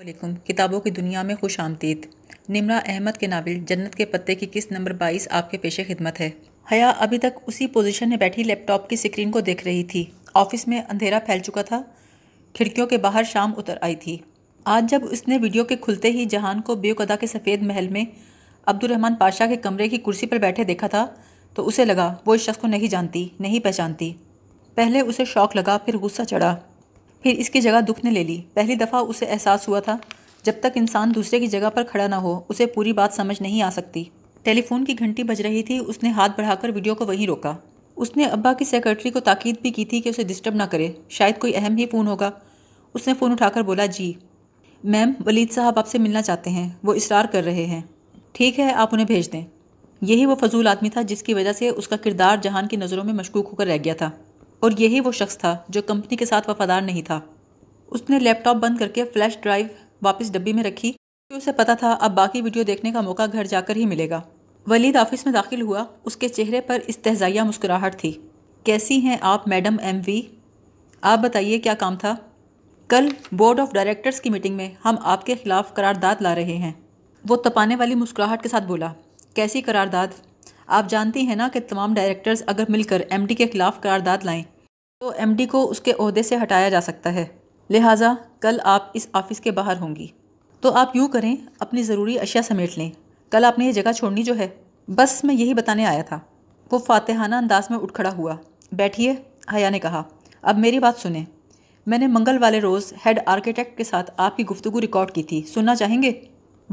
वालेकुम किताबों की दुनिया में खुश आमदीद निमरा अहमद के नावल जन्नत के पत्ते की किस नंबर बाईस आपके पेशे खिदमत है हया अभी तक उसी पोजीशन में बैठी लैपटॉप की स्क्रीन को देख रही थी ऑफिस में अंधेरा फैल चुका था खिड़कियों के बाहर शाम उतर आई थी आज जब उसने वीडियो के खुलते ही जहान को बेकदा के सफ़ेद महल में अब्दुलरहमान पाशा के कमरे की कुर्सी पर बैठे देखा था तो उसे लगा वो इस शख्स को नहीं जानती नहीं पहचानती पहले उसे शौक लगा फिर गुस्सा चढ़ा फिर इसकी जगह दुख ने ले ली पहली दफ़ा उसे एहसास हुआ था जब तक इंसान दूसरे की जगह पर खड़ा ना हो उसे पूरी बात समझ नहीं आ सकती टेलीफोन की घंटी बज रही थी उसने हाथ बढ़ाकर वीडियो को वहीं रोका उसने अब्बा की सेक्रेटरी को ताकीद भी की थी कि उसे डिस्टर्ब ना करे शायद कोई अहम ही फ़ोन होगा उसने फ़ोन उठाकर बोला जी मैम वलीद साहब आपसे मिलना चाहते हैं वो इसरार कर रहे हैं ठीक है आप उन्हें भेज दें यही वो फजूल आदमी था जिसकी वजह से उसका किरदार जहान की नज़रों में मशकूक होकर रह गया था और यही वो शख्स था जो कंपनी के साथ वफादार नहीं था उसने लैपटॉप बंद करके फ्लैश ड्राइव वापस डब्बी में रखी कि उसे पता था अब बाकी वीडियो देखने का मौका घर जाकर ही मिलेगा वलीद ऑफिस में दाखिल हुआ उसके चेहरे पर इस्तजाया मुस्कुराहट थी कैसी हैं आप मैडम एम वी आप बताइए क्या काम था कल बोर्ड ऑफ डायरेक्टर्स की मीटिंग में हम आपके खिलाफ करारदाद ला रहे हैं वो तपाने वाली मुस्कुराहट के साथ बोला कैसी करारदाद आप जानती हैं ना कि तमाम डायरेक्टर्स अगर मिलकर एम के खिलाफ करारदाद लाएं तो एम को उसके अहदे से हटाया जा सकता है लिहाजा कल आप इस ऑफ़िस के बाहर होंगी तो आप यूँ करें अपनी ज़रूरी अशिया समेट लें कल आपने ये जगह छोड़नी जो है बस मैं यही बताने आया था वो फातहाना अंदाज में उठ खड़ा हुआ बैठिए हया ने कहा अब मेरी बात सुने मैंने मंगल वाले रोज़ हेड आर्किटेक्ट के साथ आपकी गुफ्तु रिकॉर्ड की थी सुनना चाहेंगे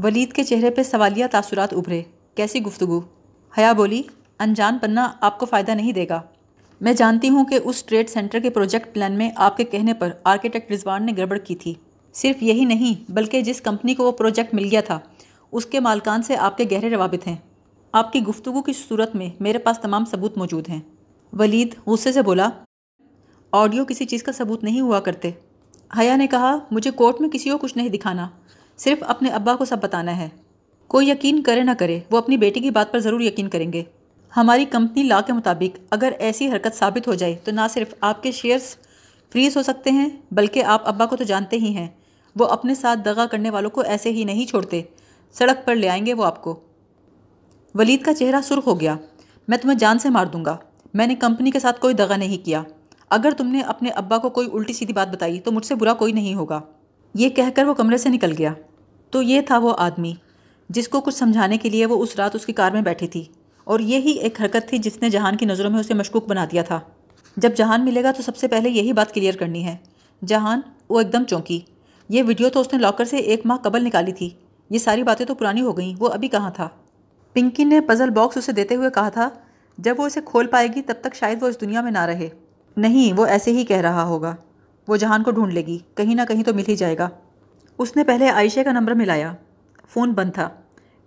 वलीद के चेहरे पर सवालिया तासुरात उभरे कैसी गुफ्तु हया बोली अनजान पन्ना आपको फ़ायदा नहीं देगा मैं जानती हूँ कि उस ट्रेड सेंटर के प्रोजेक्ट प्लान में आपके कहने पर आर्किटेक्ट रिजवान ने गड़बड़ की थी सिर्फ यही नहीं बल्कि जिस कंपनी को वो प्रोजेक्ट मिल गया था उसके मालकान से आपके गहरे रवाबित हैं आपकी गुफ्तु की सूरत में मेरे पास तमाम सबूत मौजूद हैं वलीद गुस्से से बोला ऑडियो किसी चीज़ का सबूत नहीं हुआ करते हया ने कहा मुझे कोर्ट में किसी को कुछ नहीं दिखाना सिर्फ अपने अब्बा को सब बताना है कोई यकीन करे ना करे वो अपनी बेटी की बात पर ज़रूर यकीन करेंगे हमारी कंपनी लॉ के मुताबिक अगर ऐसी हरकत साबित हो जाए तो ना सिर्फ आपके शेयर्स फ्रीज हो सकते हैं बल्कि आप अब्बा को तो जानते ही हैं वो अपने साथ दगा करने वालों को ऐसे ही नहीं छोड़ते सड़क पर ले आएंगे वो आपको वलीद का चेहरा सुर्ख हो गया मैं तुम्हें जान से मार दूंगा मैंने कंपनी के साथ कोई दगा नहीं किया अगर तुमने अपने अब्बा को कोई उल्टी सीधी बात बताई तो मुझसे बुरा कोई नहीं होगा ये कहकर वो कमरे से निकल गया तो ये था वो आदमी जिसको कुछ समझाने के लिए वो उस रात उसकी कार में बैठी थी और ये ही एक हरकत थी जिसने जहान की नज़रों में उसे मशकूक बना दिया था जब जहान मिलेगा तो सबसे पहले यही बात क्लियर करनी है जहान वो एकदम चौंकी ये वीडियो तो उसने लॉकर से एक माह कबल निकाली थी ये सारी बातें तो पुरानी हो गई वो अभी कहाँ था पिंकी ने पज़ल बॉक्स उसे देते हुए कहा था जब वो उसे खोल पाएगी तब तक शायद वो इस दुनिया में ना रहे नहीं वो ऐसे ही कह रहा होगा वो जहान को ढूंढ लेगी कहीं ना कहीं तो मिल ही जाएगा उसने पहले आयशे का नंबर मिलाया फ़ोन बंद था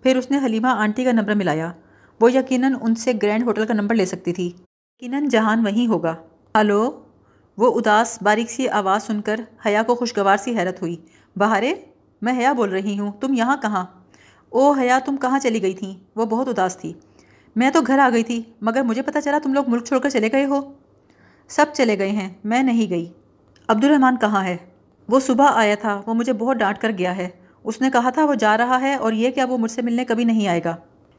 फिर उसने हलीमा आंटी का नंबर मिलाया वो यकीनन उनसे ग्रैंड होटल का नंबर ले सकती थी यकीन जहान वहीं होगा हलो वो उदास बारीक सी आवाज़ सुनकर हया को खुशगवार सी हैरत हुई बहारे मैं हया बोल रही हूँ तुम यहाँ कहाँ ओ हया तुम कहाँ चली गई थी वो बहुत उदास थी मैं तो घर आ गई थी मगर मुझे पता चला तुम लोग मुल्क छोड़कर चले गए हो सब चले गए हैं मैं नहीं गई अब्दुलरहमान कहाँ है वो सुबह आया था वो मुझे बहुत डांट कर गया है उसने कहा था वो जा रहा है और ये क्या वो मुझसे मिलने कभी नहीं आएगा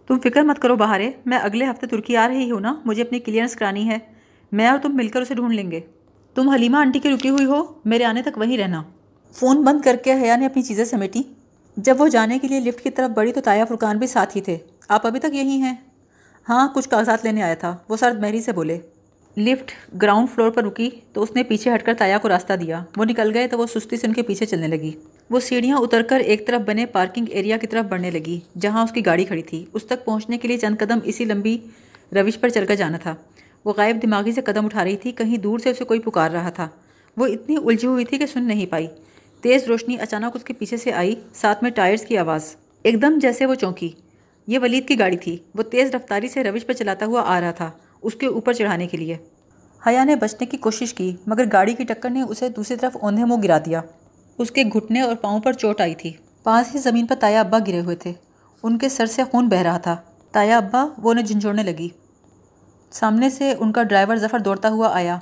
तुम फिक्र मत करो बाहर मैं अगले हफ्ते तुर्की आ रही हूँ ना मुझे अपनी क्लियरेंस करानी है मैं और तुम मिलकर उसे ढूंढ लेंगे तुम हलीमा आंटी की रुकी हुई हो मेरे आने तक वहीं रहना फ़ोन बंद करके हया ने अपनी चीज़ें समेटी जब वो जाने के लिए लिफ्ट की तरफ बढ़ी तो ताया फुरकान भी साथ ही थे आप अभी तक यहीं हैं हाँ कुछ कागजात लेने आया था वो सर महरी से बोले लिफ्ट ग्राउंड फ्लोर पर रुकी तो उसने पीछे हटकर ताया को रास्ता दिया वो निकल गए तो वो सुस्ती से उनके पीछे चलने लगी वो सीढ़ियाँ उतरकर एक तरफ बने पार्किंग एरिया की तरफ बढ़ने लगी जहाँ उसकी गाड़ी खड़ी थी उस तक पहुँचने के लिए चंद कदम इसी लंबी रविश पर चलकर जाना था वो गायब दिमागी से कदम उठा रही थी कहीं दूर से उसे कोई पुकार रहा था वो इतनी उलझी हुई थी कि सुन नहीं पाई तेज़ रोशनी अचानक उसके पीछे से आई साथ में टायर्स की आवाज़ एकदम जैसे वो चौंकी ये वलीद की गाड़ी थी वो तेज़ रफ्तारी से रविश पर चलाता हुआ आ रहा था उसके ऊपर चढ़ाने के लिए हया ने बचने की कोशिश की मगर गाड़ी की टक्कर ने उसे दूसरी तरफ ओंधे मुँह गिरा दिया उसके घुटने और पाँव पर चोट आई थी पास ही ज़मीन पर ताया अब्बा गिरे हुए थे उनके सर से खून बह रहा था ताया अब्बा वो उन्हें झिझोड़ने लगी सामने से उनका ड्राइवर जफ़र दौड़ता हुआ आया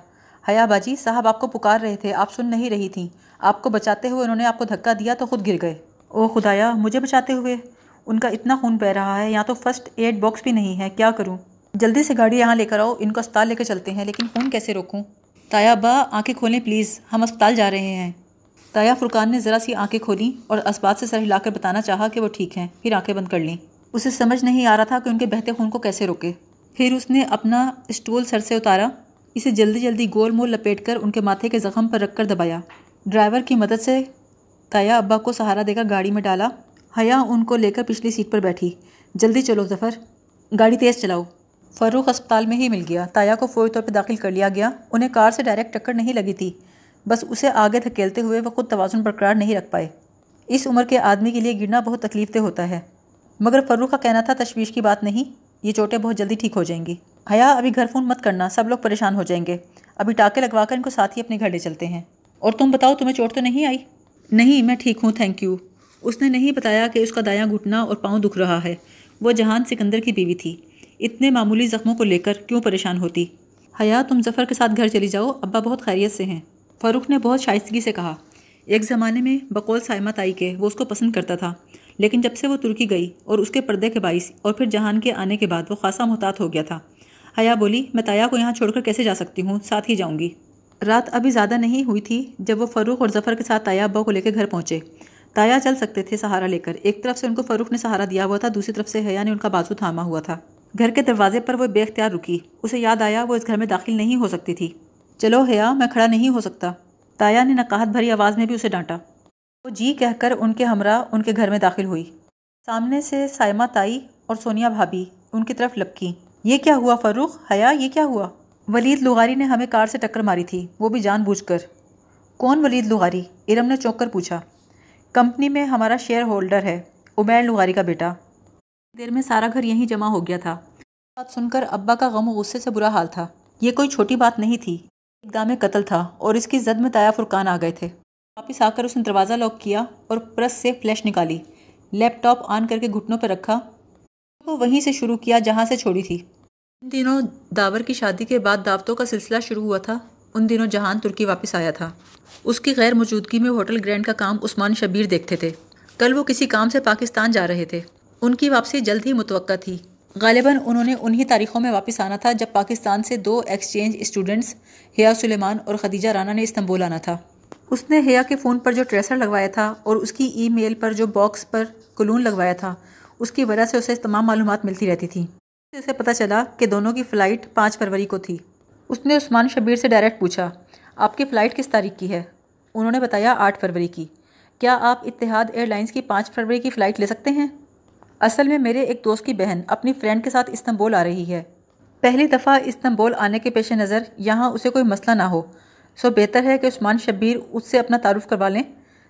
हया बाजी साहब आपको पुकार रहे थे आप सुन नहीं रही थी आपको बचाते हुए उन्होंने आपको धक्का दिया तो खुद गिर गए ओ खुदाया मुझे बचाते हुए उनका इतना खून बह रहा है यहाँ तो फर्स्ट एड बॉक्स भी नहीं है क्या करूँ जल्दी से गाड़ी यहाँ लेकर आओ इनको अस्पताल लेकर चलते हैं लेकिन खून कैसे रोकूँ ताया अब्बा आंखें खोलें प्लीज़ हम अस्पताल जा रहे हैं ताया फुरकान ने ज़रा सी आंखें खोली और इस्बात से सर हिलाकर बताना चाहा कि वो ठीक हैं फिर आंखें बंद कर लीं उसे समझ नहीं आ रहा था कि उनके बहते खून को कैसे रोके फिर उसने अपना स्टूल सर से उतारा इसे जल्दी जल्दी गोल मोल लपेट कर उनके माथे के ज़ख़म पर रख कर दबाया ड्राइवर की मदद से ताया अब्बा को सहारा देकर गाड़ी में डाला हया उनको लेकर पिछली सीट पर बैठी जल्दी चलो जफ़र गाड़ी तेज़ चलाओ फ़रूख अस्पताल में ही मिल गया ताया को फौरी तौर पर दाखिल कर लिया गया उन्हें कार से डायरेक्ट टक्कर नहीं लगी थी बस उसे आगे धकेलते हुए वह खुद तोज़ुन बरकरार नहीं रख पाए इस उम्र के आदमी के लिए गिरना बहुत तकलीफदेह होता है मगर फर्रुख का कहना था तशवीश की बात नहीं ये चोटें बहुत जल्दी ठीक हो जाएंगी हया अभी घर फ़ोन मत करना सब लोग परेशान हो जाएंगे अभी टाके लगवा कर इनको साथ ही अपने घर ले चलते हैं और तुम बताओ तुम्हें चोट तो नहीं आई नहीं मैं ठीक हूँ थैंक यू उसने नहीं बताया कि उसका दायां घुटना और पाँव दुख रहा है वह जहान सिकंदर की बीवी थी इतने मामूली ज़ख्मों को लेकर क्यों परेशान होती हया तुम जफ़र के साथ घर चली जाओ अब्बा बहुत खैरियत से हैं फ़ारूक ने बहुत शाइस्तगी से कहा एक ज़माने में बकौल साइमा ताई के वो उसको पसंद करता था लेकिन जब से वो तुर्की गई और उसके पर्दे के बाईस और फिर जहान के आने के बाद वो खासा मोहतात हो गया था हया बोली मैं ताया को यहाँ छोड़कर कैसे जा सकती हूँ साथ ही जाऊँगी रात अभी ज़्यादा नहीं हुई थी जब वो फ़रूख और जफ़र के साथ ताया अब्बा को लेकर घर पहुँचे ताया चल सकते थे सहारा लेकर एक तरफ से उनको फ़रूख ने सहारा दिया हुआ था दूसरी तरफ से हया ने उनका बाजू थामा हुआ था घर के दरवाजे पर वो बेख्तियार रुकी उसे याद आया वो इस घर में दाखिल नहीं हो सकती थी चलो हया मैं खड़ा नहीं हो सकता ताया ने नकाहत भरी आवाज़ में भी उसे डांटा वो जी कहकर उनके हमरा उनके घर में दाखिल हुई सामने से सायमा ताई और सोनिया भाभी उनकी तरफ लपकी ये क्या हुआ फ़रूख हया ये क्या हुआ वलीद लुगारी ने हमें कार से टक्कर मारी थी वो भी कर कौन वलीद लुगारी इरम ने चौंक कर पूछा कंपनी में हमारा शेयर होल्डर है उमैर लुगारी का बेटा देर में सारा घर यहीं जमा हो गया था बात सुनकर अब्बा का गम गुस्से से बुरा हाल था ये कोई छोटी बात नहीं थी एक में कत्ल था और इसकी जद में ताया फुरकान आ गए थे वापस आकर उसने दरवाज़ा लॉक किया और प्रस से फ्लैश निकाली लैपटॉप ऑन करके घुटनों पर रखा वो तो वहीं से शुरू किया जहाँ से छोड़ी थी उन दिनों दावर की शादी के बाद दावतों का सिलसिला शुरू हुआ था उन दिनों जहान तुर्की वापस आया था उसकी गैर मौजूदगी में होटल ग्रैंड का काम उस्मान शबीर देखते थे कल वो किसी काम से पाकिस्तान जा रहे थे उनकी वापसी जल्द ही मुतव थी गालिबा उन्होंने उन्हीं तारीखों में वापस आना था जब पाकिस्तान से दो एक्सचेंज स्टूडेंट्स हया सुलेमान और खदीजा राना ने इस्तंबुल आना था उसने हया के फ़ोन पर जो ट्रेसर लगवाया था और उसकी ईमेल पर जो बॉक्स पर कलून लगवाया था उसकी वजह से उसे तमाम मालूम मिलती रहती थी उसे पता चला कि दोनों की फ़्लाइट पाँच फरवरी को थी उसने उस्मान शबीर से डायरेक्ट पूछा आपकी फ़्लाइट किस तारीख की है उन्होंने बताया आठ फरवरी की क्या आप इतिहाद एयरलाइंस की पाँच फरवरी की फ़्लाइट ले सकते हैं असल में मेरे एक दोस्त की बहन अपनी फ्रेंड के साथ इस्तंबोल आ रही है पहली दफ़ा इस्तंबोल आने के पेश नज़र यहाँ उसे कोई मसला ना हो सो बेहतर है कि उस्मान शब्बीर उससे अपना तारुफ करवा लें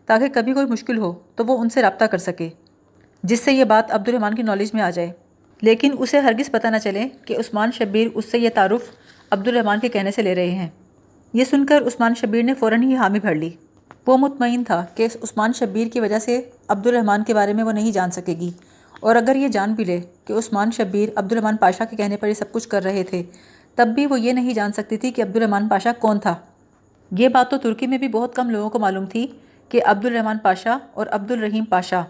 ताकि कभी कोई मुश्किल हो तो वो उनसे रबता कर सके जिससे ये बात अब्दुलरहमान की नॉलेज में आ जाए लेकिन उसे हरगिस पता ना चले कि उस्मान शब्बीर उससे यह तारुफ अब्दुलरहमान के कहने से ले रहे हैं ये सुनकर उस्मान शब्बीर ने फ़ौर ही हामी भर ली वो मुतमिन था कि उस्मान शब्बीर की वजह से अब्दुलरहमान के बारे में वो नहीं जान सकेगी और अगर ये जान भी ले कि उस्मान शब्बीर अब्दुलरमान पाशा के कहने पर ये सब कुछ कर रहे थे तब भी वो ये नहीं जान सकती थी कि अब्दुलरमान पाशा कौन था ये बात तो तुर्की में भी बहुत कम लोगों को मालूम थी कि अब्दुलरहमान पाशा और अब्दुल रहीम पाशा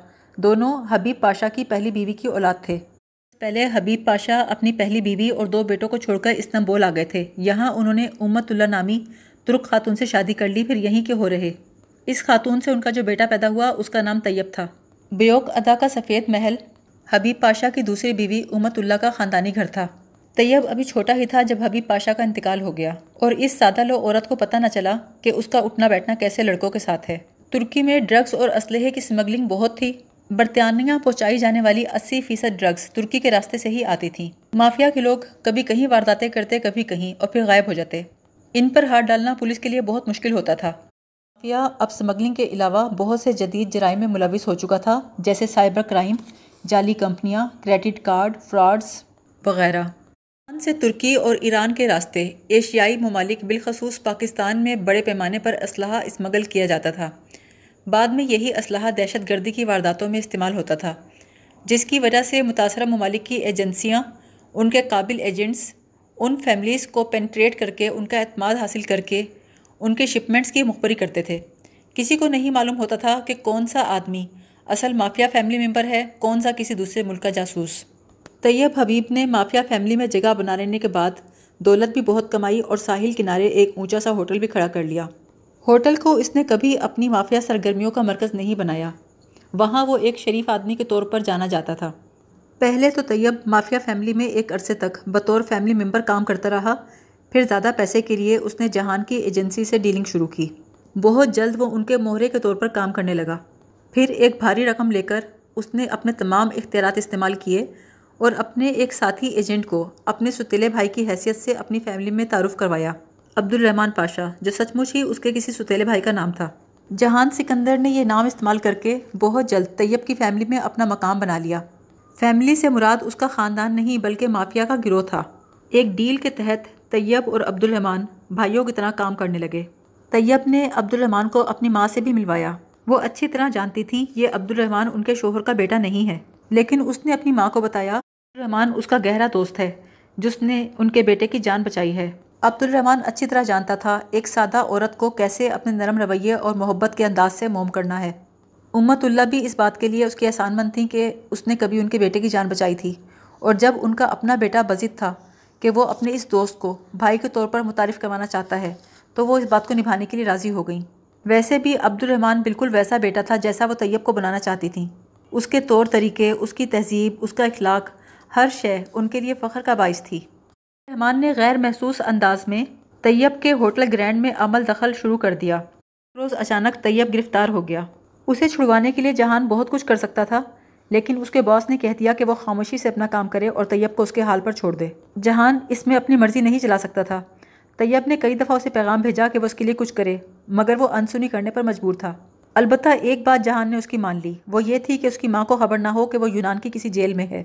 दोनों हबीब पाशा की पहली बीवी की औलाद थे पहले हबीब पाशा अपनी पहली बीवी और दो बेटों को छोड़कर इस्तंबोल आ गए थे यहाँ उन्होंने उम्मतुल्ला नामी तुर्क खातून से शादी कर ली फिर यहीं के हो रहे इस खातून से उनका जो बेटा पैदा हुआ उसका नाम तैयब था बेयोक अदा का सफ़ेद महल हबीब पाशा की दूसरी बीवी उमतुल्ला का ख़ानदानी घर था तैयब अभी छोटा ही था जब हबीब पाशा का इंतकाल हो गया और इस सादा लो औरत को पता न चला कि उसका उठना बैठना कैसे लड़कों के साथ है तुर्की में ड्रग्स और इसलहे की स्मगलिंग बहुत थी बरतानिया पहुंचाई जाने वाली 80 फीसद ड्रग्स तुर्की के रास्ते से ही आती थीं माफिया के लोग कभी कहीं वारदातें करते कभी कहीं और फिर गायब हो जाते इन पर हाथ डालना पुलिस के लिए बहुत मुश्किल होता था माफिया अब स्मगलिंग के अलावा बहुत से जदीद जराइम में मुलविस हो चुका था जैसे साइबर क्राइम जाली कंपनियां, क्रेडिट कार्ड फ्रॉड्स वगैरह ईरान से तुर्की और ईरान के रास्ते एशियाई ममालिक बिलखसूस पाकिस्तान में बड़े पैमाने पर असलाह स्मगल किया जाता था बाद में यही इसलाह दहशत गर्दी की वारदातों में इस्तेमाल होता था जिसकी वजह से मुतासर ममालिक की एजेंसियाँ उनके काबिल एजेंट्स उन फैमिलीज़ को पेंट्रेट करके उनका अतमाद हासिल करके उनके शिपमेंट्स की मुखबरी करते थे किसी को नहीं मालूम होता था कि कौन सा आदमी असल माफिया फैमिली मेंबर है कौन सा किसी दूसरे मुल्क का जासूस तैयब हबीब ने माफिया फैमिली में जगह बना लेने के बाद दौलत भी बहुत कमाई और साहिल किनारे एक ऊंचा सा होटल भी खड़ा कर लिया होटल को इसने कभी अपनी माफिया सरगर्मियों का मरकज़ नहीं बनाया वहाँ वो एक शरीफ आदमी के तौर पर जाना जाता था पहले तो तैयब माफिया फैमिली में एक अरसे तक बतौर फैमिली मेम्बर काम करता रहा फिर ज़्यादा पैसे के लिए उसने जहान की एजेंसी से डीलिंग शुरू की बहुत जल्द वो उनके मोहरे के तौर पर काम करने लगा फिर एक भारी रकम लेकर उसने अपने तमाम इख्तियार इस्तेमाल किए और अपने एक साथी एजेंट को अपने सुतीले भाई की हैसियत से अपनी फैमिली में तारुफ करवाया अब्दुल रहमान पाशा जो सचमुच ही उसके किसी सुतीले भाई का नाम था जहान सिकंदर ने यह नाम इस्तेमाल करके बहुत जल्द तैयब की फैमिली में अपना मकाम बना लिया फैमिली से मुराद उसका ख़ानदान नहीं बल्कि माफिया का गिरोह था एक डील के तहत तैयब और अब्दुलरहमान भाइयों की तरह काम करने लगे तैयब ने रहमान को अपनी माँ से भी मिलवाया वो अच्छी तरह जानती थी ये अब्दुल रहमान उनके शोहर का बेटा नहीं है लेकिन उसने अपनी माँ को बताया रहमान उसका गहरा दोस्त है जिसने उनके बेटे की जान बचाई है अब्दुल रहमान अच्छी तरह जानता था एक सादा औरत को कैसे अपने नरम रवैये और मोहब्बत के अंदाज से मोम करना है उम्मतुल्ला भी इस बात के लिए उसकी एहसानमंद थी कि उसने कभी उनके बेटे की जान बचाई थी और जब उनका अपना बेटा बजिद था कि वो अपने इस दोस्त को भाई के तौर पर मुतारफ़ करवाना चाहता है तो वो इस बात को निभाने के लिए राज़ी हो गई वैसे भी अब्दुलरहमान बिल्कुल वैसा बेटा था जैसा वो तैयब को बनाना चाहती थी उसके तौर तरीके उसकी तहजीब उसका अखलाक हर शय उनके लिए फ़ख्र का बायस थी रहमान ने गैर महसूस अंदाज में तैयब के होटल ग्रैंड में अमल दखल शुरू कर दिया रोज़ अचानक तैयब गिरफ़्तार हो गया उसे छुड़वाने के लिए जहान बहुत कुछ कर सकता था लेकिन उसके बॉस ने कह दिया कि वह खामोशी से अपना काम करे और तैयब को उसके हाल पर छोड़ दे जहान इसमें अपनी मर्ज़ी नहीं चला सकता था तैयब ने कई दफ़ा उसे पैगाम भेजा कि वह उसके लिए कुछ करे मगर वो अनसुनी करने पर मजबूर था अलबत्त एक बात जहान ने उसकी मान ली वो ये थी कि उसकी माँ को खबर ना हो कि वो यूनान की किसी जेल में है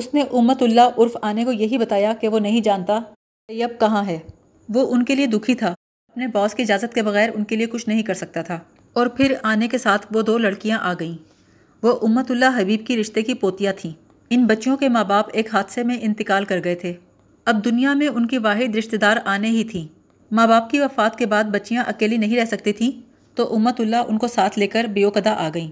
उसने उम्मतुल्ला उर्फ आने को यही बताया कि वो नहीं जानता तैयब कहाँ है वो उनके लिए दुखी था अपने बॉस की इजाज़त के बगैर उनके लिए कुछ नहीं कर सकता था और फिर आने के साथ वो दो लड़कियाँ आ गईं वो उम्मतुल्ला हबीब की रिश्ते की पोतियाँ थीं इन बच्चियों के माँ बाप एक हादसे में इंतकाल कर गए थे अब दुनिया में उनकी वाहिद रिश्तेदार आने ही थीं माँ बाप की वफ़ात के बाद बच्चियाँ अकेली नहीं रह सकती थीं तो उम्मतुल्ला उनको साथ लेकर बेओकदा आ गईं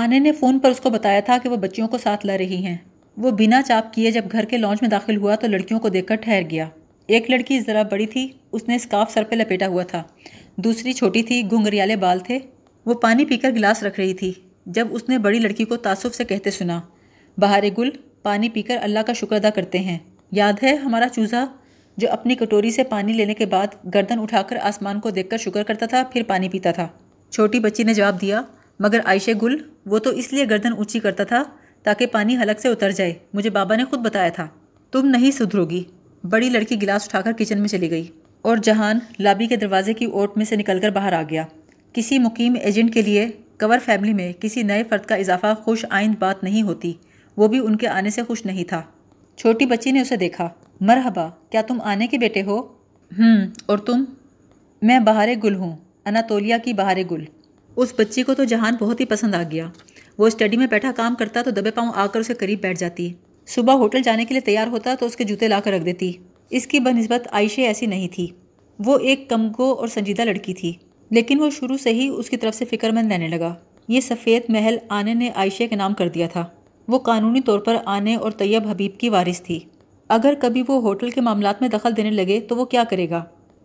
आने ने फ़ोन पर उसको बताया था कि वो बच्चियों को साथ ला रही हैं वो बिना चाप किए जब घर के लॉन्च में दाखिल हुआ तो लड़कियों को देखकर ठहर गया एक लड़की ज़रा बड़ी थी उसने स्काफ सर पर लपेटा हुआ था दूसरी छोटी थी घुंघरियाले बाल थे वो पानी पीकर गिलास रख रही थी जब उसने बड़ी लड़की को तासुफ से कहते सुना बहारे गुल पानी पीकर अल्लाह का शुक्र अदा करते हैं याद है हमारा चूज़ा जो अपनी कटोरी से पानी लेने के बाद गर्दन उठाकर आसमान को देखकर शुक्र करता था फिर पानी पीता था छोटी बच्ची ने जवाब दिया मगर आयशे गुल वो तो इसलिए गर्दन ऊंची करता था ताकि पानी हलक से उतर जाए मुझे बाबा ने खुद बताया था तुम नहीं सुधरोगी बड़ी लड़की गिलास उठाकर किचन में चली गई और जहान लाबी के दरवाजे की ओट में से निकलकर बाहर आ गया किसी मुकीम एजेंट के लिए कवर फैमिली में किसी नए फर्द का इजाफा खुश आइंद बात नहीं होती वो भी उनके आने से खुश नहीं था छोटी बच्ची ने उसे देखा मरहबा क्या तुम आने के बेटे हो हम्म, और तुम मैं बहार गुल हूँ अनातोलिया की बहार गुल उस बच्ची को तो जहान बहुत ही पसंद आ गया वो स्टडी में बैठा काम करता तो दबे पाँव आकर उसके करीब बैठ जाती सुबह होटल जाने के लिए तैयार होता तो उसके जूते ला कर रख देती इसकी बनस्बत आयशे ऐसी नहीं थी वो एक कमगो और संजीदा लड़की थी लेकिन वो शुरू से ही उसकी तरफ से फ़िक्रमंद रहने लगा ये सफ़ेद महल आने ने आयशे के नाम कर दिया था वो कानूनी तौर पर आने और तैयब हबीब की वारिस थी अगर कभी वो होटल के मामला में दखल देने लगे तो वो क्या करेगा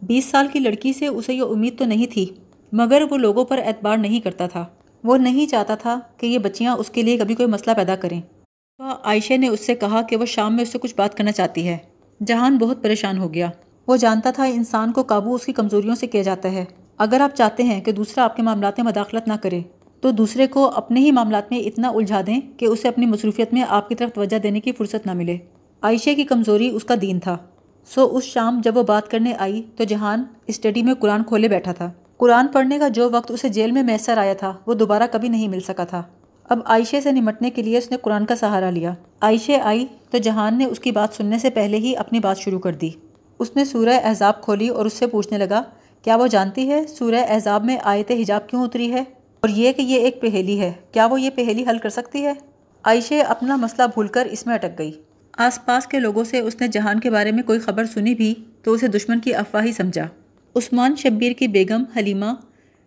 बीस साल की लड़की से उसे ये उम्मीद तो नहीं थी मगर वो लोगों पर एतबार नहीं करता था वो नहीं चाहता था कि ये बच्चियाँ उसके लिए कभी कोई मसला पैदा करें वह तो आयशा ने उससे कहा कि वह शाम में उससे कुछ बात करना चाहती है जहान बहुत परेशान हो गया वो जानता था इंसान को काबू उसकी कमज़ोरियों से किया जाता है अगर आप चाहते हैं कि दूसरा आपके मामला में मदाखलत ना करे तो दूसरे को अपने ही मामला में इतना उलझा दें कि उसे अपनी मसरूफियत में आपकी तरफ तोज्जा देने की फुर्सत ना मिले आयशा की कमज़ोरी उसका दीन था सो उस शाम जब वो बात करने आई तो जहान स्टडी में कुरान खोले बैठा था कुरान पढ़ने का जो वक्त उसे जेल में मैसर आया था वो दोबारा कभी नहीं मिल सका था अब आयशे से निमटने के लिए उसने कुरान का सहारा लिया आयशे आई तो जहान ने उसकी बात सुनने से पहले ही अपनी बात शुरू कर दी उसने सूर्य एहजाब खोली और उससे पूछने लगा क्या वो जानती है सूर्य एहजाब में आयत हिजाब क्यों उतरी है और ये कि ये एक पहेली है क्या वो ये पहेली हल कर सकती है आयशे अपना मसला भूलकर इसमें अटक गई आसपास के लोगों से उसने जहान के बारे में कोई खबर सुनी भी तो उसे दुश्मन की अफवाह ही समझा उस्मान शब्बीर की बेगम हलीमा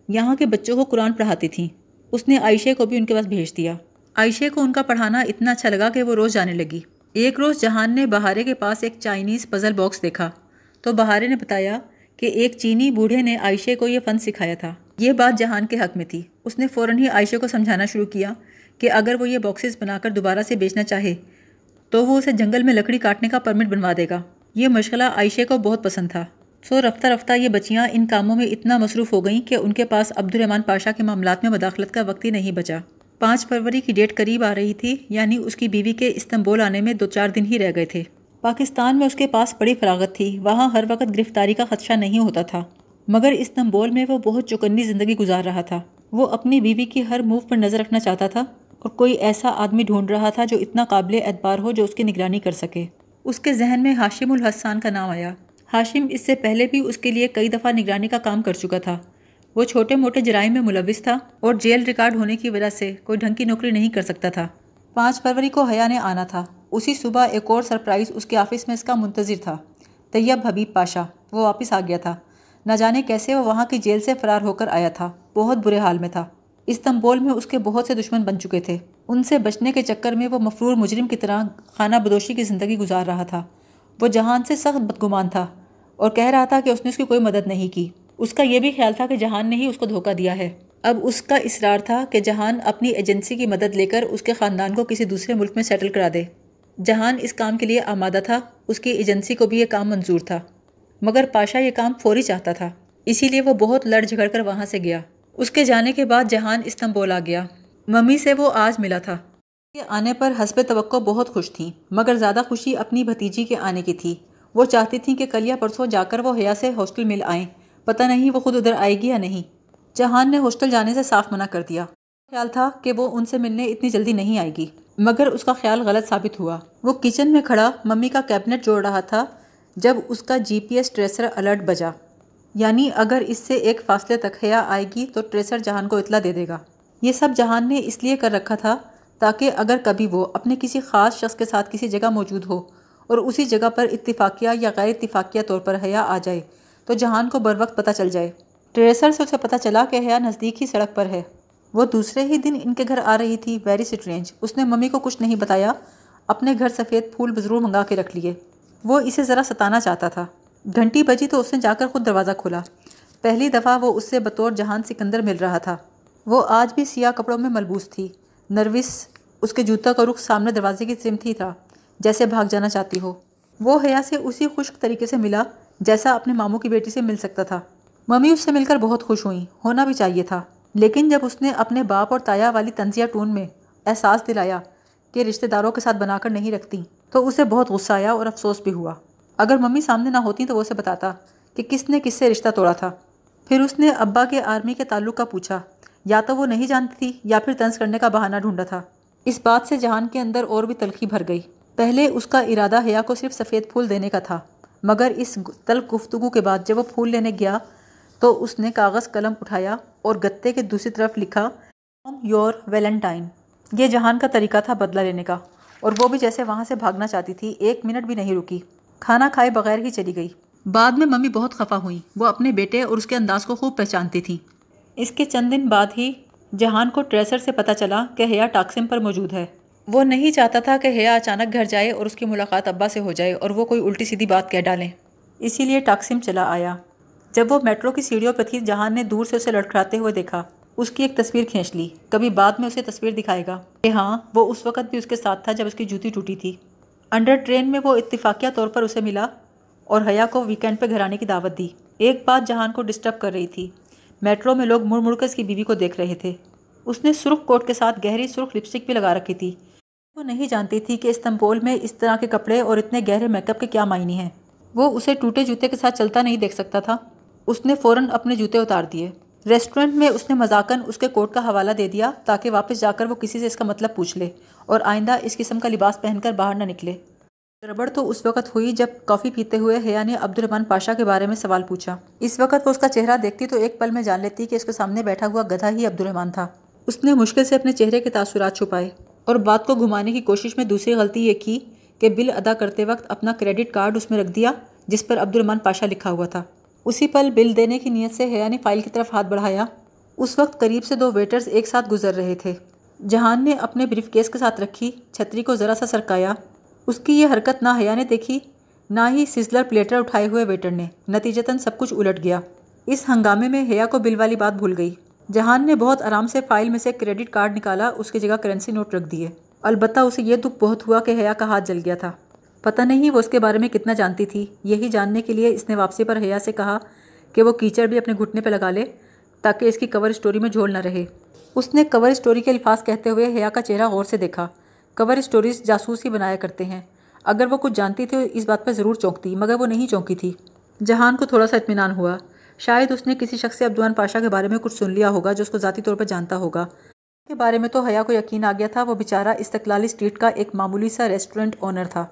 यहाँ के बच्चों को कुरान पढ़ाती थी उसने आयशे को भी उनके पास भेज दिया आयशे को उनका पढ़ाना इतना अच्छा लगा कि वो रोज़ जाने लगी एक रोज़ जहान ने बहारे के पास एक चाइनीज़ पज़ल बॉक्स देखा तो बहारे ने बताया कि एक चीनी बूढ़े ने आयशे को यह फ़न सिखाया था ये बात जहान के हक में थी उसने फ़ौर ही आयशे को समझाना शुरू किया कि अगर वो ये बॉक्सेस बनाकर दोबारा से बेचना चाहे तो वो उसे जंगल में लकड़ी काटने का परमिट बनवा देगा ये मशगला आयशे को बहुत पसंद था सो रफ्ता रफ्ता ये बच्चियाँ इन कामों में इतना मसरूफ़ हो गईं कि उनके पास अब्दुलरहमान पाशा के मामला में मदाखलत का वक्त ही नहीं बचा पाँच फरवरी की डेट करीब आ रही थी यानी उसकी बीवी के इस्तंबोल आने में दो चार दिन ही रह गए थे पाकिस्तान में उसके पास बड़ी फरागत थी वहाँ हर वक्त गिरफ्तारी का खदशा नहीं होता था मगर इस्तंबोल में वो बहुत चुकन्नी ज़िंदगी गुजार रहा था वो अपनी बीवी की हर मूव पर नज़र रखना चाहता था और कोई ऐसा आदमी ढूंढ रहा था जो इतना काबिल एतबार हो जो उसकी निगरानी कर सके उसके जहन में हाशिम उल हसान का नाम आया हाशिम इससे पहले भी उसके लिए कई दफ़ा निगरानी का काम कर चुका था वो छोटे मोटे जराइम में मुलविस था और जेल रिकॉर्ड होने की वजह से कोई ढंग की नौकरी नहीं कर सकता था पाँच फरवरी को हया ने आना था उसी सुबह एक और सरप्राइज़ उसके ऑफिस में इसका मंतजर था तैयब हबीब पाशा वो वापस आ गया था न जाने कैसे वो वहाँ की जेल से फ़रार होकर आया था बहुत बुरे हाल में था इस्तंबोल में उसके बहुत से दुश्मन बन चुके थे उनसे बचने के चक्कर में वो मफरूर मुजरिम की तरह खाना बदोशी की ज़िंदगी गुजार रहा था वो जहान से सख्त बदगुमान था और कह रहा था कि उसने उसकी कोई मदद नहीं की उसका यह भी ख्याल था कि जहान ने ही उसको धोखा दिया है अब उसका इसरार था कि जहान अपनी एजेंसी की मदद लेकर उसके ख़ानदान को किसी दूसरे मुल्क में सेटल करा दे जहान इस काम के लिए आमादा था उसकी एजेंसी को भी यह काम मंजूर था मगर पाशा ये काम फौरी चाहता था इसीलिए वो बहुत लड़ झगड़ कर वहाँ से गया उसके जाने के बाद जहान इस्तंबुल आ गया मम्मी से वो आज मिला था के आने पर हसब तो बहुत खुश थी मगर ज़्यादा खुशी अपनी भतीजी के आने की थी वो चाहती थी कि कलिया परसों जाकर वो हया से हॉस्टल मिल आए पता नहीं वो खुद उधर आएगी या नहीं जहान ने हॉस्टल जाने से साफ मना कर दिया ख्याल था कि वो उनसे मिलने इतनी जल्दी नहीं आएगी मगर उसका ख्याल गलत साबित हुआ वो किचन में खड़ा मम्मी का कैबिनेट जोड़ रहा था जब उसका जी ट्रेसर अलर्ट बजा यानी अगर इससे एक फासले तक हया आएगी तो ट्रेसर जहान को इतला दे देगा ये सब जहान ने इसलिए कर रखा था ताकि अगर कभी वो अपने किसी ख़ास शख्स के साथ किसी जगह मौजूद हो और उसी जगह पर इतफाक़िया या गैर इतफाकिया तौर पर हया आ जाए तो जहान को बर वक्त पता चल जाए ट्रेसर से उसे पता चला कि हया नज़दीक ही सड़क पर है वो दूसरे ही दिन इनके घर आ रही थी वेरी स्ट्रेंज उसने मम्मी को कुछ नहीं बताया अपने घर सफ़ेद फूल बज़रू मंगा के रख लिए वो इसे ज़रा सताना चाहता था घंटी बजी तो उसने जाकर खुद दरवाज़ा खोला पहली दफ़ा वो उससे बतौर जहान सिकंदर मिल रहा था वो आज भी सियाह कपड़ों में मलबूस थी नर्विस उसके जूता का रुख सामने दरवाजे की सिमत ही था जैसे भाग जाना चाहती हो वो हया से उसी खुश्क तरीके से मिला जैसा अपने मामू की बेटी से मिल सकता था मम्मी उससे मिलकर बहुत खुश हुई होना भी चाहिए था लेकिन जब उसने अपने बाप और ताया वाली तंजिया टून में एहसास दिलाया कि रिश्तेदारों के साथ बनाकर नहीं रखती तो उसे बहुत गुस्सा आया और अफसोस भी हुआ अगर मम्मी सामने ना होती तो वो उसे बताता कि किसने किससे रिश्ता तोड़ा था फिर उसने अब्बा के आर्मी के ताल्लुक का पूछा या तो वो नहीं जानती थी या फिर तंज करने का बहाना ढूंढा था इस बात से जहान के अंदर और भी तलखी भर गई पहले उसका इरादा हया को सिर्फ सफ़ेद फूल देने का था मगर इस तल गुफ्तु के बाद जब वो फूल लेने गया तो उसने कागज़ कलम उठाया और गत्ते के दूसरी तरफ लिखा फ्रॉम योर वेलेंटाइन ये जहान का तरीका था बदला लेने का और वो भी जैसे वहाँ से भागना चाहती थी एक मिनट भी नहीं रुकी खाना खाए बगैर ही चली गई बाद में मम्मी बहुत खफा हुई वो अपने बेटे और उसके अंदाज को खूब पहचानती थी इसके चंद दिन बाद ही जहान को ट्रेसर से पता चला कि हया टाक्सिम पर मौजूद है वो नहीं चाहता था कि हया अचानक घर जाए और उसकी मुलाकात अब्बा से हो जाए और वो कोई उल्टी सीधी बात कह डालें इसीलिए टाक्सिम चला आया जब वो मेट्रो की सीढ़ियों पर थी जहान ने दूर से उसे लड़खड़ाते हुए देखा उसकी एक तस्वीर खींच ली कभी बाद में उसे तस्वीर दिखाएगा कि हाँ वो उस वक़्त भी उसके साथ था जब उसकी जूती टूटी थी अंडर ट्रेन में वो इतफाकिया तौर पर उसे मिला और हया को वीकेंड पर घर आने की दावत दी एक बात जहान को डिस्टर्ब कर रही थी मेट्रो में लोग मुड़ मुड़ कर इसकी बीवी को देख रहे थे उसने सुर्ख कोट के साथ गहरी सुर्ख लिपस्टिक भी लगा रखी थी वो नहीं जानती थी कि इस्तंबोल में इस तरह के कपड़े और इतने गहरे मेकअप के क्या मायने हैं वो उसे टूटे जूते के साथ चलता नहीं देख सकता था उसने फ़ौरन अपने जूते उतार दिए रेस्टोरेंट में उसने मजाकन उसके कोट का हवाला दे दिया ताकि वापस जाकर वो किसी से इसका मतलब पूछ ले और आइंदा इस किस्म का लिबास पहनकर बाहर न निकले गड़बड़ तो उस वक़्त हुई जब कॉफ़ी पीते हुए हया ने अब्दुलरमान पाशा के बारे में सवाल पूछा इस वक्त वो उसका चेहरा देखती तो एक पल में जान लेती कि इसके सामने बैठा हुआ गधा ही अब्दुलरमान था उसने मुश्किल से अपने चेहरे के तासुरात छुपाए और बात को घुमाने की कोशिश में दूसरी गलती ये की कि बिल अदा करते वक्त अपना क्रेडिट कार्ड उसमें रख दिया जिस पर अब्दुलरमान पाशा लिखा हुआ था उसी पल बिल देने की नीयत से हया ने फाइल की तरफ हाथ बढ़ाया उस वक्त करीब से दो वेटर्स एक साथ गुजर रहे थे जहान ने अपने ब्रीफकेस के साथ रखी छतरी को ज़रा सा सरकाया उसकी ये हरकत ना हया ने देखी ना ही सिजलर प्लेटर उठाए हुए वेटर ने नतीजतन सब कुछ उलट गया इस हंगामे में हया को बिल वाली बात भूल गई जहान ने बहुत आराम से फाइल में से क्रेडिट कार्ड निकाला उसकी जगह करेंसी नोट रख दिए अलबत्त उसे यह दुख बहुत हुआ कि हया का हाथ जल गया था पता नहीं वो उसके बारे में कितना जानती थी यही जानने के लिए इसने वापसी पर हया से कहा कि वो कीचड़ भी अपने घुटने पर लगा ले ताकि इसकी कवर स्टोरी में झोल ना रहे उसने कवर स्टोरी के अल्फाज कहते हुए हया का चेहरा गौर से देखा कवर स्टोरीज जासूस ही बनाया करते हैं अगर वो कुछ जानती थी इस बात पर ज़रूर चौंकती मगर वो नहीं चौंकी थी जहान को थोड़ा सा इतमान हुआ शायद उसने किसी शख्स से अब्दुआन पाशा के बारे में कुछ सुन लिया होगा जो उसको ज़ाती तौर पर जानता होगा के बारे में तो हया को यकीन आ गया था वो बेचारा इस्तकलाली स्ट्रीट का एक मामूली सा रेस्टोरेंट ओनर था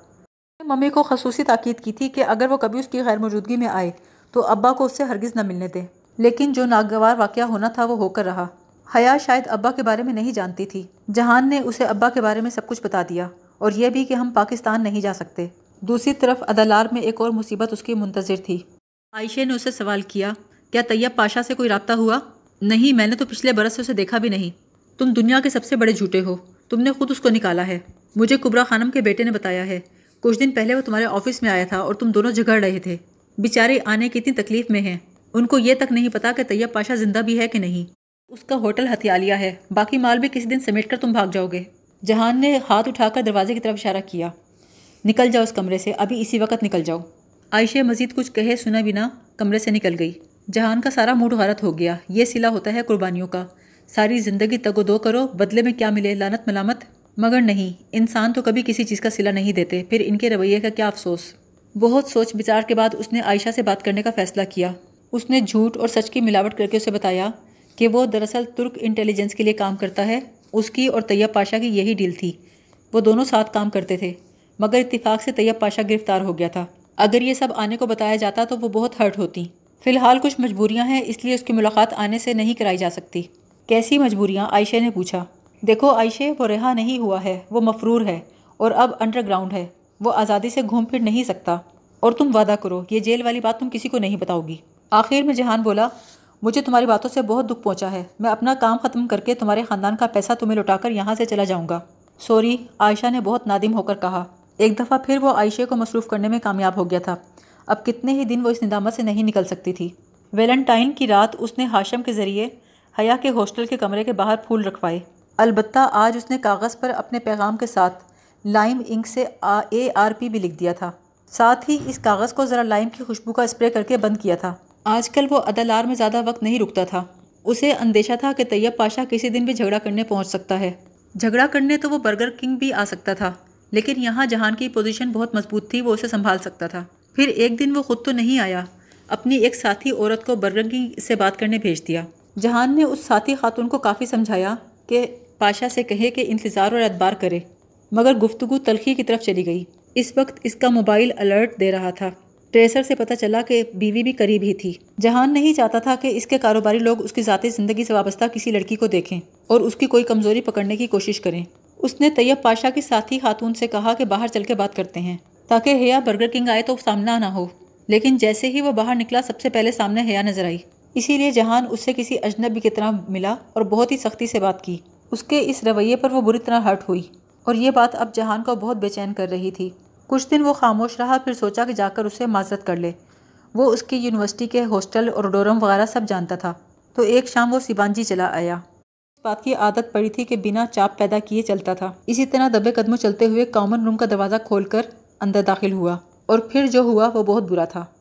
मम्मी को खसूसी ताकीद की थी कि अगर वो कभी उसकी गैर मौजूदगी में आए तो अब्बा को उससे हरगिज़ न मिलने दें लेकिन जो नागवार वाक़ होना था वो होकर रहा हया शायद अब्बा के बारे में नहीं जानती थी जहान ने उसे अब्बा के बारे में सब कुछ बता दिया और यह भी कि हम पाकिस्तान नहीं जा सकते दूसरी तरफ अदालार में एक और मुसीबत उसकी मुंतजर थी आयशे ने उसे सवाल किया क्या तैयब पाशा से कोई रबता हुआ नहीं मैंने तो पिछले बरस से उसे देखा भी नहीं तुम दुनिया के सबसे बड़े झूठे हो तुमने खुद उसको निकाला है मुझे कुबरा खानम के बेटे ने बताया है कुछ दिन पहले वो तुम्हारे ऑफिस में आया था और तुम दोनों झगड़ रहे थे बेचारे आने की इतनी तकलीफ़ में हैं उनको ये तक नहीं पता कि तैयब पाशा ज़िंदा भी है कि नहीं उसका होटल हथियालिया है बाकी माल भी किसी दिन समेट कर तुम भाग जाओगे जहान ने हाथ उठाकर दरवाजे की तरफ इशारा किया निकल जाओ उस कमरे से अभी इसी वक्त निकल जाओ आयशे मजीद कुछ कहे सुना बिना कमरे से निकल गई जहान का सारा मूड भारत हो गया ये सिला होता है कुर्बानियों का सारी ज़िंदगी तगो दो करो बदले में क्या मिले लानत मलामत मगर नहीं इंसान तो कभी किसी चीज़ का सिला नहीं देते फिर इनके रवैये का क्या अफसोस बहुत सोच विचार के बाद उसने आयशा से बात करने का फ़ैसला किया उसने झूठ और सच की मिलावट करके उसे बताया कि वो दरअसल तुर्क इंटेलिजेंस के लिए काम करता है उसकी और तैयब पाशा की यही डील थी वो दोनों साथ काम करते थे मगर इतफ़ाक़ से तैयब पाशा गिरफ्तार हो गया था अगर ये सब आने को बताया जाता तो वो बहुत हर्ट होती फ़िलहाल कुछ मजबूरियाँ हैं इसलिए उसकी मुलाकात आने से नहीं कराई जा सकती कैसी मजबूरियाँ आयशे ने पूछा देखो आयशे वो रिहा नहीं हुआ है वो मफरूर है और अब अंडरग्राउंड है वो आज़ादी से घूम फिर नहीं सकता और तुम वादा करो ये जेल वाली बात तुम किसी को नहीं बताओगी आखिर में जहान बोला मुझे तुम्हारी बातों से बहुत दुख पहुंचा है मैं अपना काम ख़त्म करके तुम्हारे ख़ानदान का पैसा तुम्हें लुटाकर यहाँ से चला जाऊँगा सॉरी आयशा ने बहुत नादिम होकर कहा एक दफ़ा फिर वो आयशे को मसरूफ़ करने में कामयाब हो गया था अब कितने ही दिन वो इस निदामत से नहीं निकल सकती थी वेलेंटाइन की रात उसने हाशम के ज़रिए हया के हॉस्टल के कमरे के बाहर फूल रखवाए अलबत् आज उसने कागज़ पर अपने पैगाम के साथ लाइम इंक से ए आर पी भी लिख दिया था साथ ही इस कागज़ को ज़रा लाइम की खुशबू का स्प्रे करके बंद किया था आजकल वो अदलार में ज़्यादा वक्त नहीं रुकता था उसे अंदेशा था कि तैयब पाशा किसी दिन भी झगड़ा करने पहुंच सकता है झगड़ा करने तो वो बर्गर किंग भी आ सकता था लेकिन यहाँ जहान की पोजीशन बहुत मजबूत थी वो उसे संभाल सकता था फिर एक दिन वो खुद तो नहीं आया अपनी एक साथी औरत को बर्गर किंग से बात करने भेज दिया जहान ने उस साथी खातून को काफ़ी समझाया कि पाशा से कहे कि इंतज़ार और अतबार करे मगर गुफ्तु तलखी की तरफ चली गई इस वक्त इसका मोबाइल अलर्ट दे रहा था ट्रेसर से पता चला कि बीवी भी करीब ही थी जहान नहीं चाहता था कि इसके कारोबारी लोग उसकी ज़ाती ज़िंदगी से वाबस्ता किसी लड़की को देखें और उसकी कोई कमज़ोरी पकड़ने की कोशिश करें उसने तैयब पाशा की साथी खातून से कहा कि बाहर चल के बात करते हैं ताकि हया बर्गर किंग आए तो सामना ना हो लेकिन जैसे ही वह बाहर निकला सबसे पहले सामने हया नजर आई इसीलिए जहान उससे किसी अजनबी की तरह मिला और बहुत ही सख्ती से बात की उसके इस रवैये पर वो बुरी तरह हर्ट हुई और ये बात अब जहान को बहुत बेचैन कर रही थी कुछ दिन वो खामोश रहा फिर सोचा कि जाकर उसे माजत कर ले वो उसकी यूनिवर्सिटी के हॉस्टल और डोरम वगैरह सब जानता था तो एक शाम वो सिबानजी चला आया इस बात की आदत पड़ी थी कि बिना चाप पैदा किए चलता था इसी तरह दबे कदमों चलते हुए कॉमन रूम का दरवाज़ा खोलकर अंदर दाखिल हुआ और फिर जो हुआ वो बहुत बुरा था